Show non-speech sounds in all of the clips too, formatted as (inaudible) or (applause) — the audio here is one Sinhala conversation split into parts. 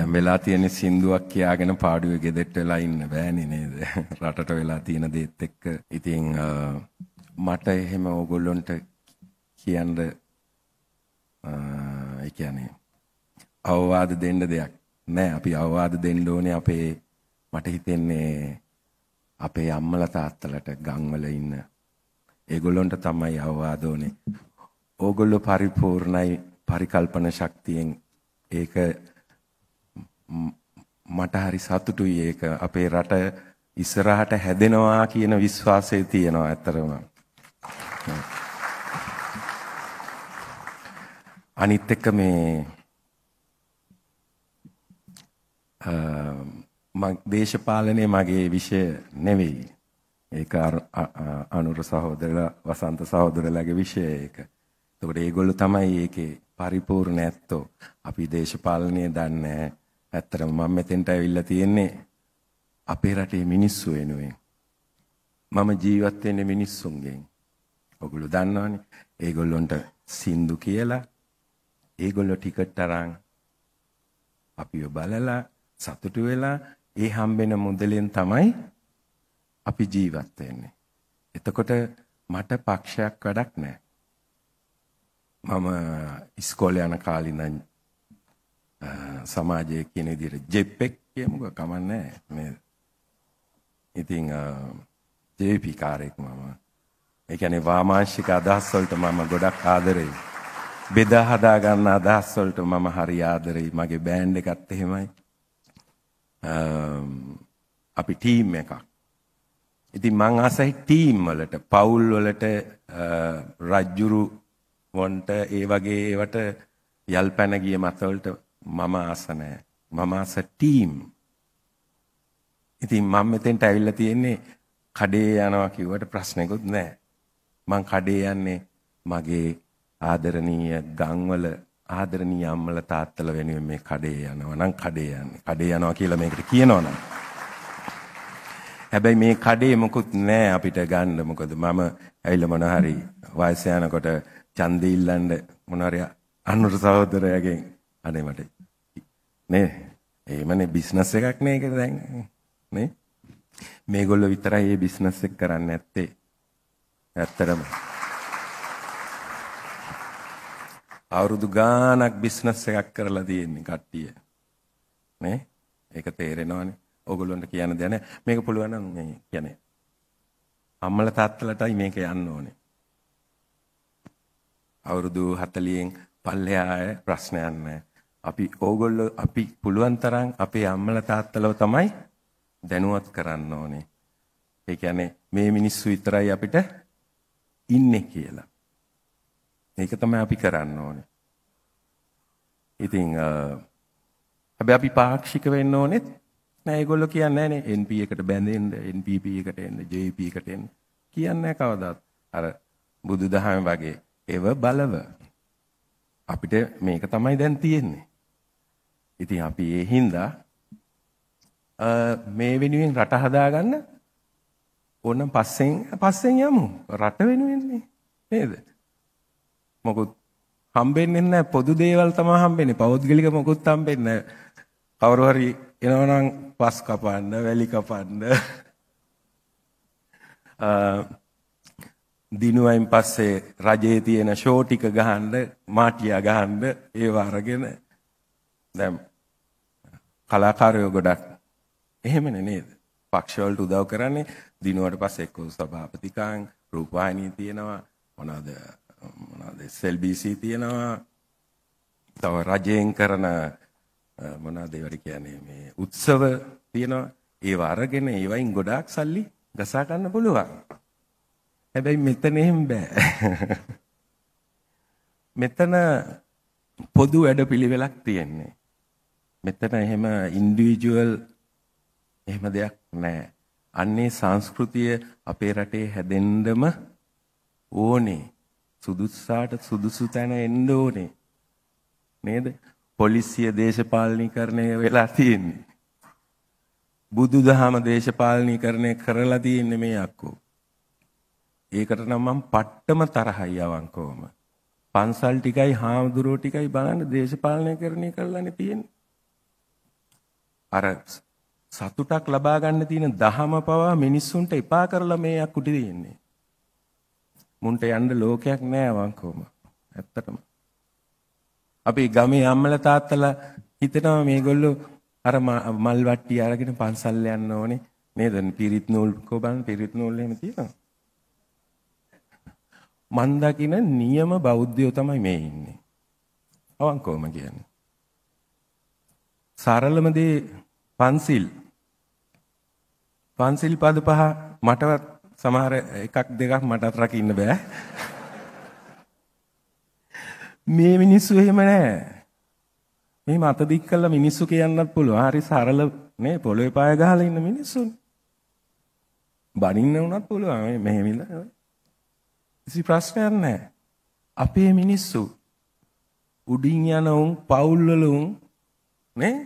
දැන් වෙලා තියෙන සින්දුවක් කියාගෙන පාඩුවේ ගෙදෙට්ට වෙලා ඉන්න බෑනේ නේද? (laughs) රටට වෙලා තියෙන දේත් එක්ක. ඉතින් මට එහෙම ඕගොල්ලොන්ට කියන්න ඒ කියන්නේ අවවාද දෙන්න දෙයක් නෑ. අපි අවවාද දෙන්න ඕනේ අපේ මට හිතෙන්නේ අපේ අම්මලා තාත්තලට ගම්වල ඉන්න ඒගොල්ලොන්ට තමයි අවවාද ඕනේ. ඕගොල්ලෝ පරිපූර්ණයි පරිකල්පන ශක්තියෙන් ඒක මට හරි සතුටුයි ඒක අපේ රට ඉස්සරහට හැදෙනවා කියන විශ්වාසය තියෙනවා ඇත්තරම. අනිත් එක මේ මම දේශපාලනය මගේ විෂය නෙවෙයි. ඒක අනුර සහෝදරලා වසන්ත සහෝදරලාගේ විෂය ඒක. ඒතකොට ඒගොල්ලෝ තමයි ඒකේ පරිපූර්ණ ඇත්තෝ. අපි දේශපාලනය දන්නේ නැහැ. ඇත්තටම මම මෙතෙන්ට ඇවිල්ලා තියෙන්නේ අපේ රටේ මිනිස්සු වෙනුවෙන්. මම ජීවත් වෙන්නේ මිනිස්සුන්ගෙන්. ඔගොල්ලෝ දන්නවනේ. ඒගොල්ලොන්ට සින්දු කියලා ඒගොල්ලෝ ටිකට් තරම් අපිව බලලා සතුටු වෙලා ඒ හම්බෙන මුදලෙන් තමයි අපි ජීවත් වෙන්නේ. එතකොට මට පක්ෂයක් වැඩක් නැහැ. මම ඉස්කෝලේ යන කාලේ ඉඳන් සමාජය කියන විදිහට JPEG කියමුකෝ කමන්නේ මේ ඉතින් JP කාර්යයක් මම ඒ කියන්නේ වාමාංශික අදහස් වලට මම ගොඩක් ආදරෙයි බෙදා හදා ගන්න අදහස් වලට මම හරි ආදරෙයි මගේ බෑන්ඩ් එකත් එහෙමයි අපි ටීම් එකක් ඉතින් මං ආසයි ටීම් වලට පවුල් වලට රජ්ජුරු වොන්ට ඒ වගේ ඒවට යල්පැන ගිය මතවලට මම ආස නැහැ. මම ආස ටීම්. ඉතින් මම මෙතෙන්ට ඇවිල්ලා තියෙන්නේ කඩේ යනවා කිව්වට ප්‍රශ්නයක්වත් නැහැ. මං කඩේ යන්නේ මගේ ආදරණීය ගම්වල ආදරණීය අම්මල තාත්තල වෙනුවෙන් මේ කඩේ යනවා නම් කඩේ යන්නේ. කඩේ යනවා කියලා මේකට කියනවා නම්. හැබැයි මේ කඩේ මොකුත් නැහැ අපිට ගන්න. මොකද මම ඇවිල්ලා මොන හරි වයස යනකොට ඡන්දෙ ඉල්ලන්න මොන හරි අනුර සහෝදරයගෙන් අනේ මට නේ එහෙමනේ බිස්නස් එකක් නේ ඒක දැන් නේ මේගොල්ලෝ විතරයි මේ බිස්නස් එක කරන්න ඇත්තේ ඇත්තටම අවුරුදු ගාණක් බිස්නස් එකක් කරලා තියෙන්නේ කට්ටිය නේ ඒක තේරෙනවනේ ඕගොල්ලන්ට කියන්න දෙයක් නෑ මේක පුළුවන් නම් මේ කියන්නේ අම්මලා තාත්තලාටයි මේක යන්න ඕනේ අවුරුදු 40න් පල්ලෙහාය ප්‍රශ්නයක් නෑ අපි ඕගොල්ලෝ අපි පුළුවන් තරම් අපේ අම්මලා තාත්තලව තමයි දැනුවත් කරන්න ඕනේ. ඒ කියන්නේ මේ මිනිස්සු විතරයි අපිට ඉන්නේ කියලා. ඒක තමයි අපි කරන්න ඕනේ. ඉතින් හැබැයි අපි පාක්ෂික වෙන්න ඕනෙත් නෑ ඒගොල්ලෝ කියන්නේ නෑනේ NP එකට බැඳෙන්න NPP එකට එන්න JP එකට එන්න කියන්නේ කවදාත් අර බුදුදහම වගේ ඒව බලව අපිට මේක තමයි දැන් තියෙන්නේ ඉතින් අපි ඒ හින්දා මේ වෙනුවෙන් රට හදාගන්න ඕනම් පස්සෙන් පස්සෙන් යමු. රට වෙනුවෙන්නේ නේද? මොකොත් හම්බෙන්නේ නැහැ පොදු දේවල් තමයි හම්බෙන්නේ. පෞද්ගලික මොකොත් හම්බෙන්නේ නැහැ. කවුරු හරි එනවනම් පස් කපන්න, වැලි කපන්න. දිනුවයින් පස්සේ රජයේ තියෙන ෂෝ ටික ගහන්න, මාටියා ගහන්න ඒව අරගෙන දැන් කලාකාරයෝ ගොඩක්. එහෙමනේ නේද? පක්ෂවලට උදව් කරන්නේ දිනුවට පස්සේ එක්ක සභාපතිකාන් රූපවාහිනී තියෙනවා මොනවාද මොනවාද SLBC තියෙනවා තව රජයෙන් කරන මොනවාද ඒවට කියන්නේ මේ උත්සව තියෙනවා ඒව අරගෙන ඒවයින් ගොඩාක් සල්ලි ගසා ගන්න පුළුවන්. හැබැයි මෙතන එහෙම බෑ. (laughs) මෙතන පොදු වැඩපිළිවෙලක් තියෙන්නේ. මෙතන එහෙම ඉන්ඩිවිජුවල් එහෙම දෙයක් නැහැ. අන්නේ සංස්කෘතිය අපේ රටේ හැදෙන්නම ඕනේ. සුදුස්සාට සුදුසු තැන එන්න ඕනේ. නේද? පොලිසිය දේශපාලනීකරණය වෙලා තියෙන්නේ. බුදුදහම දේශපාලනීකරණය කරලා තියෙන්නේ මේ අක්කෝ. ඒකට නම් මම පට්ටම තරහයි අවංකවම. පන්සල් ටිකයි හාමුදුරුවෝ ටිකයි බලන්න දේශපාලනීකරණය කරලානේ තියෙන්නේ. අර සතුටක් ලබා ගන්න තියෙන දහම පවා මිනිස්සුන්ට එපා කරලා මේ අකුටි දෙන්නේ. මුන්ට යන්න ලෝකයක් නෑ වංකෝම. ඇත්තටම. අපි ගමේ අම්මලා තාත්තලා හිතනවා මේගොල්ලෝ අර මල් වට්ටිය අරගෙන පන්සල් යන්න ඕනේ නේද? පිරිත් නූල් කොබන් පිරිත් නූල් එහෙම තියෙනවා. මන් දකින නියම බෞද්ධයෝ තමයි මේ ඉන්නේ. අවංකවම කියන්නේ. සරලම දේ පන්සිල් පන්සිල් පද පහ මටවත් සමහර එකක් දෙකක් මටත් රකින්න බෑ මේ මිනිස්සු එහෙම නෑ මෙහෙම අත දික් කළා මිනිස්සු කියන්නත් පුළුවන් හරි සරල නේ පොළවේ පාය ගහලා ඉන්න මිනිස්සු බනින්න උනත් පුළුවන් මේ මෙහෙම ඉන්න කිසි ප්‍රශ්නයක් නෑ අපේ මිනිස්සු උඩින් යන උන් පවුල් වල උන් නේ?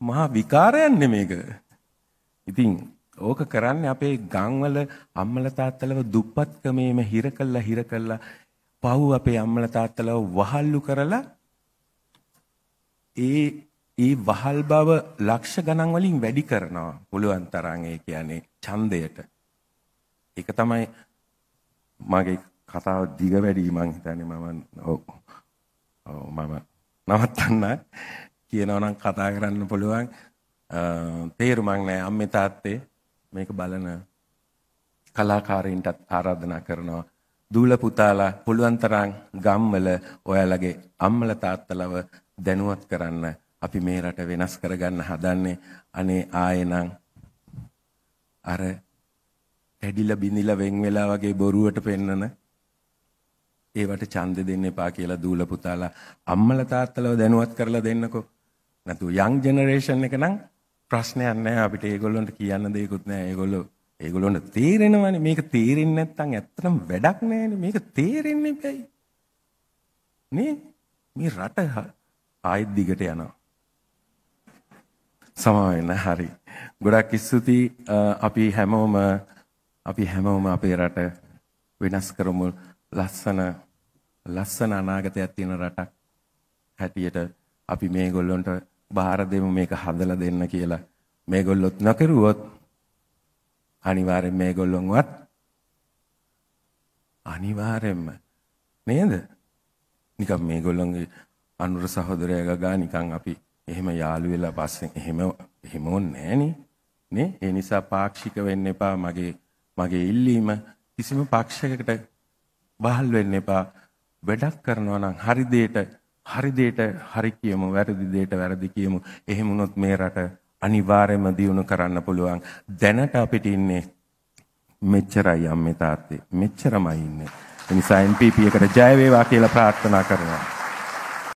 මහා විකාරයක් නෙමේක. ඉතින් ඕක කරන්නේ අපේ ගම්වල අම්මල තාත්තලව දුප්පත්කමේම හිර කළා හිර කළා පව් අපේ අම්මල තාත්තලව වහල්ලු කරලා ඒ ඒ වහල් බව ලක්ෂ ගණන් වලින් වැඩි කරනවා පුළුවන් තරම් ඒ කියන්නේ ඡන්දයට. ඒක තමයි මගේ කතාව දිග වැඩි මං හිතන්නේ මම ඔව් මම නවත්තන්න කියනවනම් කතා කරන්න පුළුවන් තේරුමක් නෑ අම්මේ තාත්තේ මේක බලන කලාකාරීන්ටත් ආරාධනා කරනවා දූල පුතාලා පුළුවන් තරම් ගම්වල ඔයාලගේ අම්මලා තාත්තලව දැනුවත් කරන්න අපි මේ රට වෙනස් කරගන්න හදන්නේ අනේ ආයෙනම් අර ඇඩිලා බිනිලා වෙන් වෙලා වගේ බොරුවට පෙන්නන ඒවට ඡන්දෙ දෙන්න එපා කියලා දූල පුතාලා අම්මලා තාත්තලාව දැනුවත් කරලා දෙන්නකෝ. නැතු යං ජෙනරේෂන් එක නම් ප්‍රශ්නයක් නැහැ අපිට ඒගොල්ලන්ට කියන්න දෙයක්වත් නැහැ. ඒගොල්ලෝ ඒගොල්ලොන්ට තේරෙනවනේ මේක තේරෙන්නේ නැත්නම් ඇත්තටම වැඩක් නැහැනේ මේක තේරෙන්නේ බෑයි. නේ මේ රට ආයෙත් දිගට යනවා. සමාවෙන්න හරි. ගොඩක් ස්තුතියි අපි හැමෝම අපි හැමෝම අපේ රට වෙනස් කරමු ලස්සන ලස්සන අනාගතයක් තියෙන රටක් හැටියට අපි මේගොල්ලොන්ට බාර දෙමු මේක හදලා දෙන්න කියලා. මේගොල්ලොත් නොකරුවොත් අනිවාර්යෙන් මේගොල්ලොන්වත් අනිවාර්යෙන්ම නේද? නිකන් මේගොල්ලොන්ගේ අනුර සහෝදරයා ගා නිකන් අපි එහෙම යාළු වෙලා පස්සේ එහෙම එහෙම ඕනේ නෑනේ. ඒ නිසා පාක්ෂික වෙන්න එපා මගේ මගේ ඉල්ලීම කිසිම පක්ෂයකට වහල් වෙන්න එපා. වැඩක් කරනවා නම් හරි දෙයට හරි දෙයට හරි කියමු, වැරදි දෙයට වැරදි කියමු. එහෙම වුණොත් මේ රට අනිවාර්යයෙන්ම දියුණු කරන්න පුළුවන්. දැනට අපිට ඉන්නේ මෙච්චරයි අම්මේ තාත්තේ. මෙච්චරමයි ඉන්නේ. ඒ නිසා MPP එකට ජය වේවා කියලා ප්‍රාර්ථනා කරනවා.